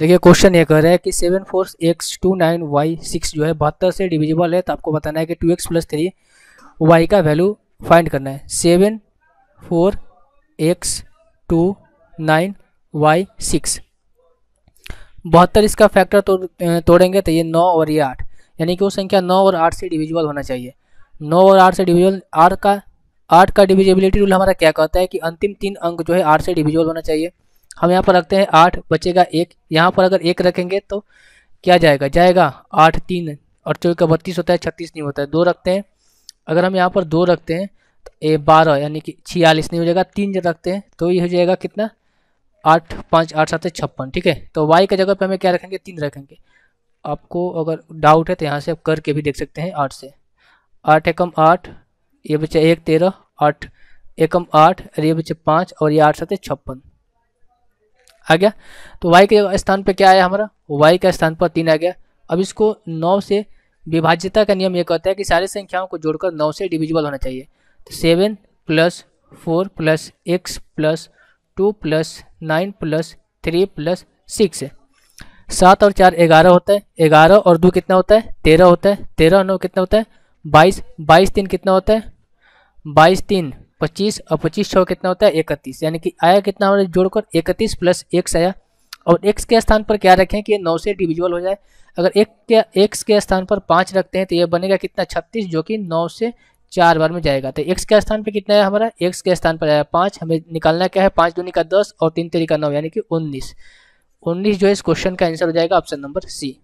देखिए क्वेश्चन ये कह रहा है कि seven four x two nine y six जो है बहत्तर से डिविजिबल है तो आपको बताना है कि two x plus three y का वैल्यू फाइंड करना है seven four x two nine y six बहत्तर इसका फैक्टर तोड़ तोड़ेंगे तो ये नौ और ये आठ यानी कि वो संख्या नौ और आठ से डिविजिबल होना चाहिए नौ और आठ से डिविजिबल आठ का आठ का डिविजिबिलिटी रूल हमारा क्या कहता है कि अंतिम तीन अंक जो है आठ से डिविजिबल होना चाहिए हम यहाँ पर रखते हैं आठ बचेगा एक यहाँ पर अगर एक रखेंगे तो क्या जाएगा जाएगा आठ तीन और चौबीस का बत्तीस होता है छत्तीस नहीं होता है दो रखते हैं अगर हम यहाँ पर दो रखते हैं तो ए बारह यानी कि छियालीस नहीं हो जाएगा तीन जब रखते हैं तो ये हो जाएगा कितना आठ पाँच आठ सात छप्पन ठीक है तो वाई का जगह पर हमें क्या रखेंगे तीन रखेंगे आपको अगर डाउट है तो यहाँ से आप करके भी देख सकते हैं आठ से आठ एकम आठ ये बच्चे एक तेरह आठ एकम आठ और ये बच्चे पाँच और ये आठ सात छप्पन आ गया तो वाई के स्थान पर क्या आया हमारा वाई का स्थान पर तीन आ गया अब इसको नौ से विभाज्यता का नियम ये कहता है कि सारी संख्याओं को जोड़कर नौ से डिविजिबल होना चाहिए तो seven plus four plus x plus two plus nine plus three plus six सात और चार ग्यारह होता है ग्यारह और दो कितना होता है तेरह होता है तेरह नौ कितना होता है बाईस बाईस तीन कितना होता है बाईस तीन पच्चीस और पच्चीस छः कितना होता है इकतीस यानी कि आया कितना हमने जोड़कर इकतीस प्लस एक्स आया और एक्स के स्थान पर क्या रखें कि ये नौ से डिविजुअल हो जाए अगर एक के एक्स के स्थान पर पाँच रखते हैं तो ये बनेगा कितना छत्तीस जो कि नौ से चार बार में जाएगा तो एक्स के स्थान पर कितना है हमारा एक्स के स्थान पर आया पाँच हमें निकालना क्या है पाँच दूनी का दस और तीन तेरी का नौ यानी कि उन्नीस उन्नीस जो है इस क्वेश्चन का आंसर हो जाएगा ऑप्शन नंबर सी